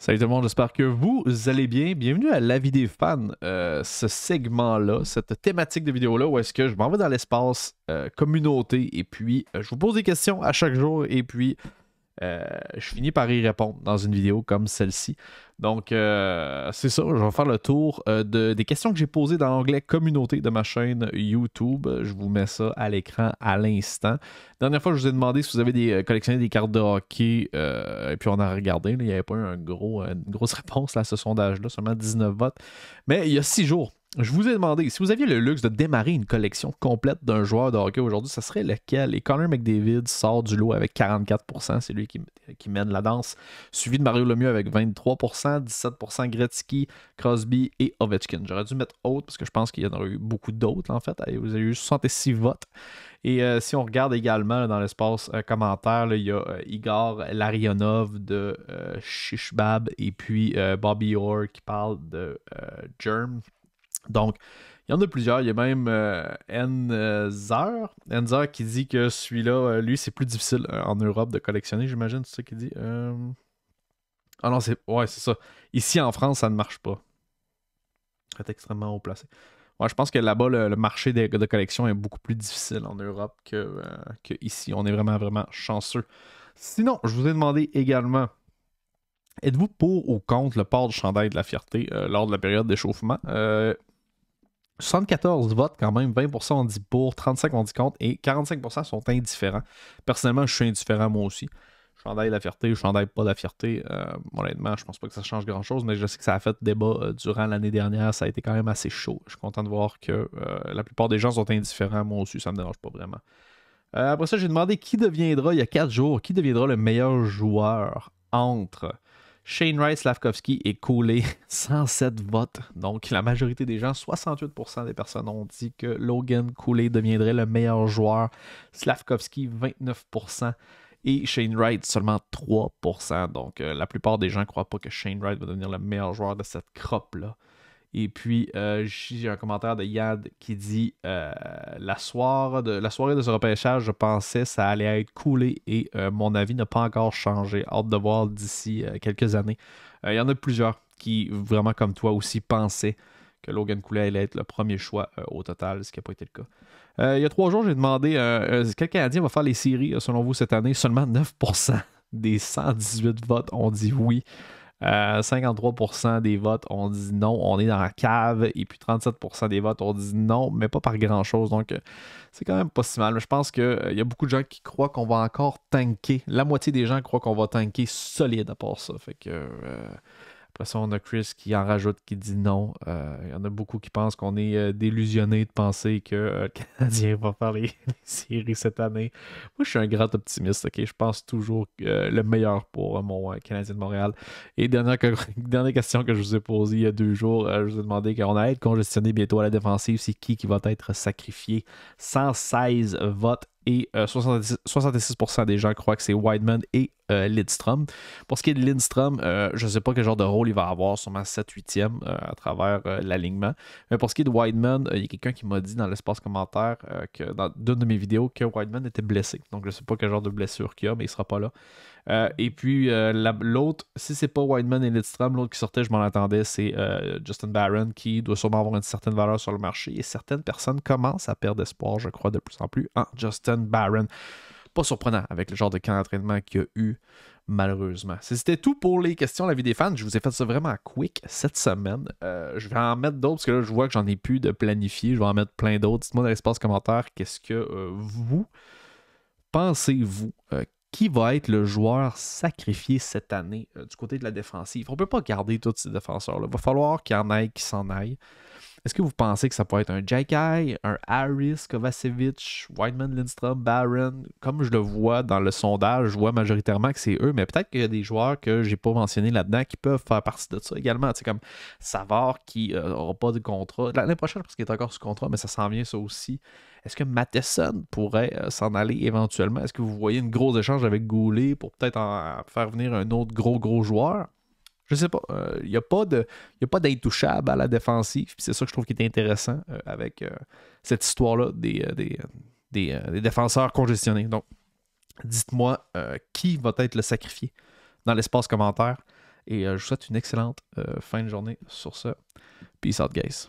Salut tout le monde, j'espère que vous allez bien. Bienvenue à La vie des fans, euh, ce segment-là, cette thématique de vidéo-là où est-ce que je m'en vais dans l'espace euh, communauté et puis euh, je vous pose des questions à chaque jour et puis euh, je finis par y répondre dans une vidéo comme celle-ci. Donc, euh, c'est ça, je vais faire le tour euh, des questions que j'ai posées dans l'onglet communauté de ma chaîne YouTube. Je vous mets ça à l'écran à l'instant. Dernière fois, je vous ai demandé si vous avez des, collectionné des cartes de hockey, et puis on a regardé, il n'y avait pas une grosse réponse à ce sondage-là, seulement 19 votes. Mais il y a six jours, je vous ai demandé, si vous aviez le luxe de démarrer une collection complète d'un joueur de hockey aujourd'hui, ce serait lequel? Et Connor McDavid sort du lot avec 44%, c'est lui qui, mène la danse, suivi de Mario Lemieux avec 23%, 17% Gretzky, Crosby et Ovechkin. J'aurais dû mettre autre parce que je pense qu'il y en aurait eu beaucoup d'autres en fait. Vous avez eu 66 votes. Et euh, si on regarde également dans l'espace euh, commentaire, il y a euh, Igor Larionov de Shishbab et puis Bobby Orr qui parle de Germ donc, il y en a plusieurs. Il y a même euh, Enzer. qui dit que celui-là, euh, lui, c'est plus difficile euh, en Europe de collectionner, j'imagine, c'est ça qu'il dit. Euh. Ah non, c'est. Ouais, c'est ça. Ici en France, ça ne marche pas. C'est extrêmement haut placé. Ouais, je pense que là-bas, le, marché de, de, collection est beaucoup plus difficile en Europe que, ici. On est vraiment, vraiment chanceux. Sinon, je vous ai demandé également Êtes-vous pour ou contre le port de chandail de la fierté lors de la période d'échauffement? Euh, 74 votes quand même, 20% ont dit pour, 35 ont dit contre et 45% sont indifférents. Personnellement, je suis indifférent moi aussi. Je de la fierté, je chandail pas la fierté. Euh, honnêtement, je pense pas que ça change grand chose, mais je sais que ça a fait débat euh, durant l'année dernière. Ça a été quand même assez chaud. Je suis content de voir que euh, la plupart des gens sont indifférents. Moi aussi, ça me dérange pas vraiment. après ça, j'ai demandé qui deviendra, il y a 4 jours, qui deviendra le meilleur joueur entre Shane Wright Slavkovski est coulé 107 votes. Donc, la majorité des gens, 68% des personnes ont dit que Logan Cooley deviendrait le meilleur joueur. Slavkovski, 29%. Et Shane Wright, seulement 3%. Donc, euh, la plupart des gens ne croient pas que Shane Wright va devenir le meilleur joueur de cette crop-là. Et puis, euh, j'ai un commentaire de Yad qui dit euh, la, soirée de, la soirée de ce repêchage, je pensais ça allait être coulé et euh, mon avis n'a pas encore changé. Hâte de voir d'ici quelques années. Il y en a plusieurs qui, vraiment comme toi aussi, pensaient que Logan Coulet allait être le premier choix au total, ce qui n'a pas été le cas. il y a trois jours, j'ai demandé quel Canadien va faire les séries selon vous cette année Seulement 9% des 118 votes ont dit oui. 53% euh, des votes ont dit non, on est dans la cave. Et puis 37% des votes ont dit non, mais pas par grand-chose. Donc, euh, c'est quand même pas si mal. Je pense qu'il il euh, y a beaucoup de gens qui croient qu'on va encore tanker. La moitié des gens croient qu'on va tanker solide à part ça. Fait que... De toute façon, on a Chris qui en rajoute, qui dit non. Euh, il y en a beaucoup qui pensent qu'on est euh, de penser que euh, le Canadien va faire les, séries cette année. Moi, je suis un grand optimiste. ok Je pense toujours euh, le meilleur pour mon Canadien de Montréal. Et dernière, dernière question que je vous ai posée il y a deux jours, je vous ai demandé qu'on allait être congestionné bientôt à la défensive. C'est qui qui va être sacrifié? 116 votes et 66% euh, des gens croient que c'est Wideman et euh, Lidstrom. Pour ce qui est de Lidstrom, euh, je ne sais pas quel genre de rôle il va avoir, sûrement 7-8e à travers l'alignement. Mais pour ce qui est de Wideman, il y a quelqu'un qui m'a dit dans l'espace commentaire que dans d'une de mes vidéos que Wideman était blessé. Donc je ne sais pas quel genre de blessure qu'il a, mais il ne sera pas là. et puis l'autre, si si c'est pas Wideman et Lidstrom, l'autre qui sortait, je m'en attendais, c'est Justin Barron qui doit sûrement avoir une certaine valeur sur le marché. Et certaines personnes commencent à perdre espoir, je crois, de plus en plus en Justin Baron. Pas surprenant avec le genre de camp d'entraînement qu'il y a eu, malheureusement. C'était tout pour les questions la vie des fans. Je vous ai fait ça vraiment quick cette semaine. Euh, je vais en mettre d'autres parce que là, je vois que j'en ai plus de planifier. Je vais en mettre plein d'autres. Dites-moi dans l'espace commentaire qu'est-ce que euh, vous pensez-vous euh, qui va être le joueur sacrifié cette année du côté de la défensive. On ne peut pas garder tous ces défenseurs-là. Il va falloir qu'il y en ait qui s'en aille est-ce que vous pensez que ça pourrait être un Jaikai, un Harris, Kovacevic, Whiteman, Lindstrom, Barron? Comme je le vois dans le sondage, je vois majoritairement que c'est eux, mais peut-être qu'il y a des joueurs que j'ai pas mentionnés là-dedans qui peuvent faire partie de ça également. C'est comme Savard qui n'aura euh, pas de contrat. L'année prochaine, parce qu'il est encore sous contrat, mais ça s'en vient ça aussi. Est-ce que Matheson pourrait euh, s'en aller éventuellement? Est-ce que vous voyez une grosse échange avec Goulet pour peut-être en faire venir un autre gros, gros joueur? Je sais pas. Il euh, n'y a pas de, d'intouchable à la défensive. C'est ça que je trouve qui est intéressant euh, avec euh, cette histoire-là des, des, défenseurs congestionnés. Donc, dites-moi qui va être le sacrifié dans l'espace commentaire. Et je vous souhaite une excellente fin de journée sur ça. Peace out, guys.